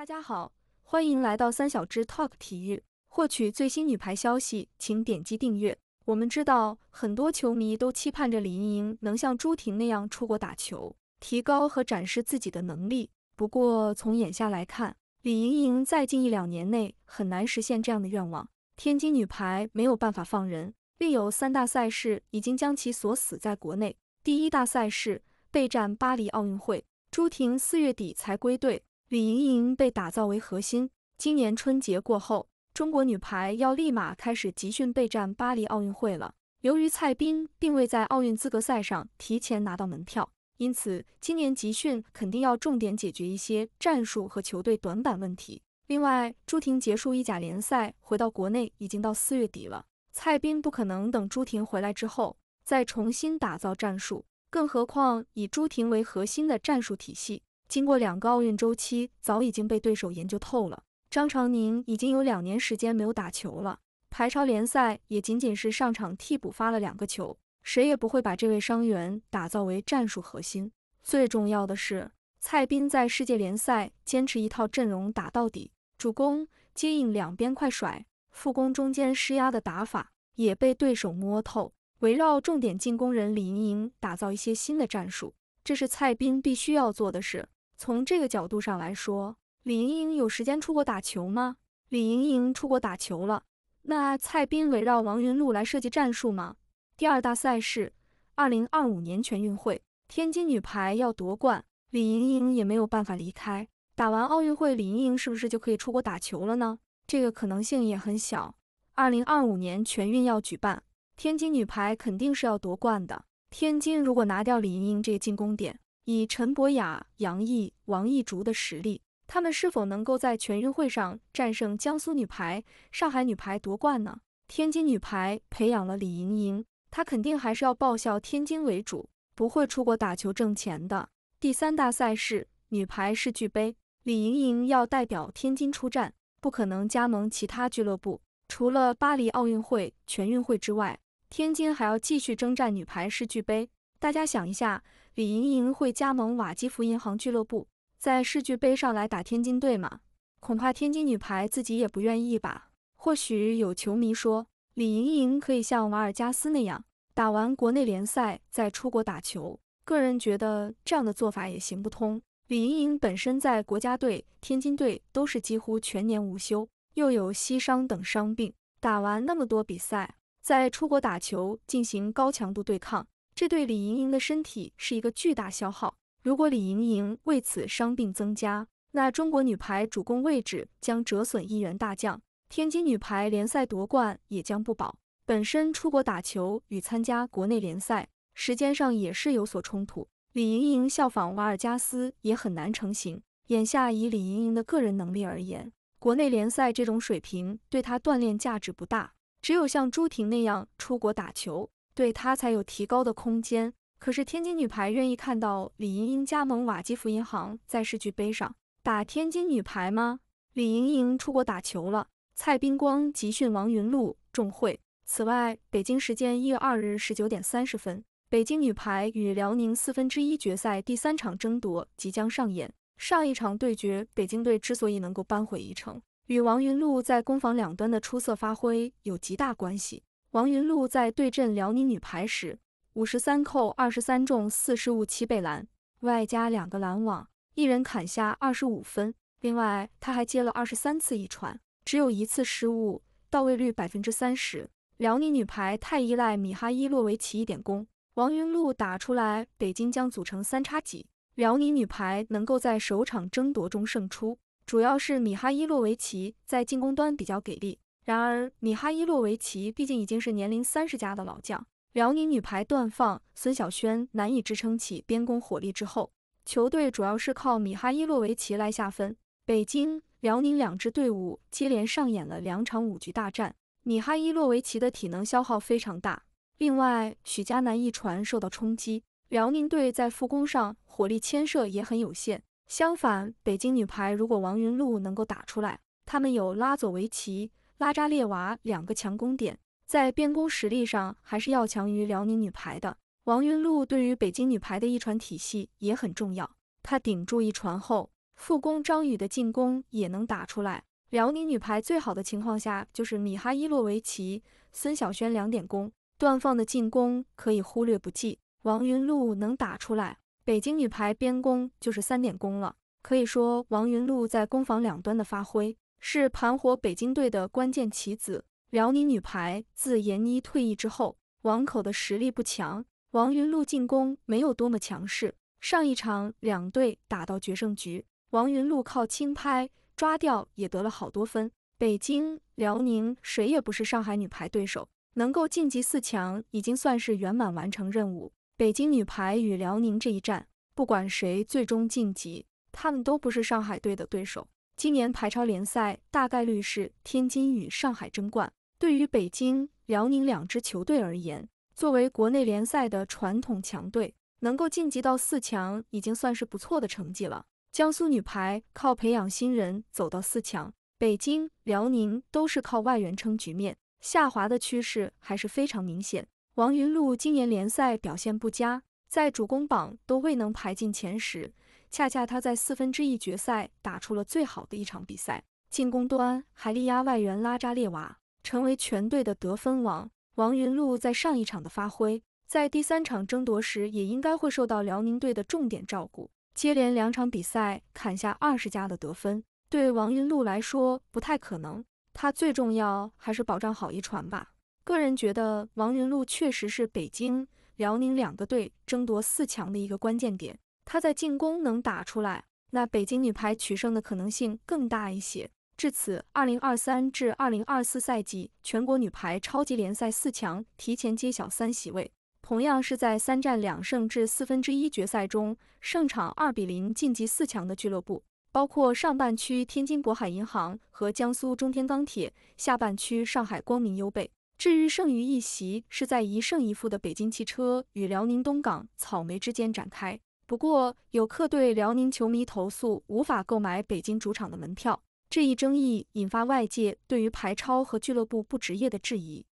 大家好，欢迎来到三小只 Talk 体育，获取最新女排消息，请点击订阅。我们知道，很多球迷都期盼着李盈莹能像朱婷那样出国打球，提高和展示自己的能力。不过，从眼下来看，李盈莹在近一两年内很难实现这样的愿望。天津女排没有办法放人，另有三大赛事已经将其锁死在国内。第一大赛事备战巴黎奥运会，朱婷四月底才归队。李盈莹被打造为核心。今年春节过后，中国女排要立马开始集训备战巴黎奥运会了。由于蔡斌并未在奥运资格赛上提前拿到门票，因此今年集训肯定要重点解决一些战术和球队短板问题。另外，朱婷结束意甲联赛回到国内已经到四月底了，蔡斌不可能等朱婷回来之后再重新打造战术，更何况以朱婷为核心的战术体系。经过两个奥运周期，早已经被对手研究透了。张常宁已经有两年时间没有打球了，排超联赛也仅仅是上场替补发了两个球，谁也不会把这位伤员打造为战术核心。最重要的是，蔡斌在世界联赛坚持一套阵容打到底，主攻接应两边快甩，副攻中间施压的打法也被对手摸透。围绕重点进攻人李盈莹打造一些新的战术，这是蔡斌必须要做的事。从这个角度上来说，李盈莹有时间出国打球吗？李盈莹出国打球了，那蔡斌围绕王云璐来设计战术吗？第二大赛事，二零二五年全运会，天津女排要夺冠，李盈莹也没有办法离开。打完奥运会，李盈莹是不是就可以出国打球了呢？这个可能性也很小。二零二五年全运要举办，天津女排肯定是要夺冠的。天津如果拿掉李盈莹这个进攻点。以陈博雅、杨毅、王艺竹的实力，他们是否能够在全运会上战胜江苏女排、上海女排夺冠呢？天津女排培养了李盈莹，她肯定还是要报效天津为主，不会出国打球挣钱的。第三大赛事女排世俱杯，李盈莹要代表天津出战，不可能加盟其他俱乐部。除了巴黎奥运会、全运会之外，天津还要继续征战女排世俱杯。大家想一下。李盈莹会加盟瓦基弗银行俱乐部，在世俱杯上来打天津队吗？恐怕天津女排自己也不愿意吧。或许有球迷说，李盈莹可以像瓦尔加斯那样，打完国内联赛再出国打球。个人觉得这样的做法也行不通。李盈莹本身在国家队、天津队都是几乎全年无休，又有膝伤等伤病，打完那么多比赛再出国打球，进行高强度对抗。这对李盈莹的身体是一个巨大消耗。如果李盈莹为此伤病增加，那中国女排主攻位置将折损一员大将，天津女排联赛夺冠也将不保。本身出国打球与参加国内联赛时间上也是有所冲突。李盈莹效仿瓦尔加斯也很难成型。眼下以李盈莹的个人能力而言，国内联赛这种水平对她锻炼价值不大，只有像朱婷那样出国打球。对她才有提高的空间。可是天津女排愿意看到李盈莹加盟瓦基弗银行，在世俱杯上打天津女排吗？李盈莹出国打球了。蔡冰光集训王云璐、众会。此外，北京时间一月二日十九点三十分，北京女排与辽宁四分之一决赛第三场争夺即将上演。上一场对决，北京队之所以能够扳回一城，与王云璐在攻防两端的出色发挥有极大关系。王云璐在对阵辽宁女排时，五十三扣二十三中四失误七被拦，外加两个拦网，一人砍下二十五分。另外，他还接了二十三次一传，只有一次失误，到位率百分之三十。辽宁女排太依赖米哈伊洛维奇一点攻，王云璐打出来，北京将组成三叉戟，辽宁女排能够在首场争夺中胜出，主要是米哈伊洛维奇在进攻端比较给力。然而，米哈伊洛维奇毕竟已经是年龄三十加的老将，辽宁女排断放孙晓轩难以支撑起边攻火力之后，球队主要是靠米哈伊洛维奇来下分。北京、辽宁两支队伍接连上演了两场五局大战，米哈伊洛维奇的体能消耗非常大。另外，许佳楠一传受到冲击，辽宁队在副攻上火力牵涉也很有限。相反，北京女排如果王云璐能够打出来，他们有拉佐维奇。拉扎列娃两个强攻点，在边攻实力上还是要强于辽宁女排的。王云露对于北京女排的一传体系也很重要，她顶住一传后，副攻张宇的进攻也能打出来。辽宁女排最好的情况下就是米哈伊洛维奇、孙晓轩两点攻，段放的进攻可以忽略不计。王云露能打出来，北京女排边攻就是三点攻了。可以说，王云露在攻防两端的发挥。是盘活北京队的关键棋子。辽宁女排自闫妮退役之后，王口的实力不强，王云露进攻没有多么强势。上一场两队打到决胜局，王云露靠轻拍抓掉也得了好多分。北京、辽宁谁也不是上海女排对手，能够晋级四强已经算是圆满完成任务。北京女排与辽宁这一战，不管谁最终晋级，他们都不是上海队的对手。今年排超联赛大概率是天津与上海争冠。对于北京、辽宁两支球队而言，作为国内联赛的传统强队，能够晋级到四强已经算是不错的成绩了。江苏女排靠培养新人走到四强，北京、辽宁都是靠外援撑局面，下滑的趋势还是非常明显。王云璐今年联赛表现不佳，在主攻榜都未能排进前十。恰恰他在四分之一决赛打出了最好的一场比赛，进攻端还力压外援拉扎列娃，成为全队的得分王。王云露在上一场的发挥，在第三场争夺时也应该会受到辽宁队的重点照顾。接连两场比赛砍下二十加的得分，对王云露来说不太可能。他最重要还是保障好一传吧。个人觉得，王云露确实是北京、辽宁两个队争夺四强的一个关键点。他在进攻能打出来，那北京女排取胜的可能性更大一些。至此，二零二三至二零二四赛季全国女排超级联赛四强提前揭晓三席位，同样是在三战两胜至四分之一决赛中胜场二比零晋级四强的俱乐部，包括上半区天津渤海银行和江苏中天钢铁，下半区上海光明优贝。至于剩余一席，是在一胜一负的北京汽车与辽宁东港草莓之间展开。不过，有客对辽宁球迷投诉无法购买北京主场的门票这一争议，引发外界对于排超和俱乐部不职业的质疑。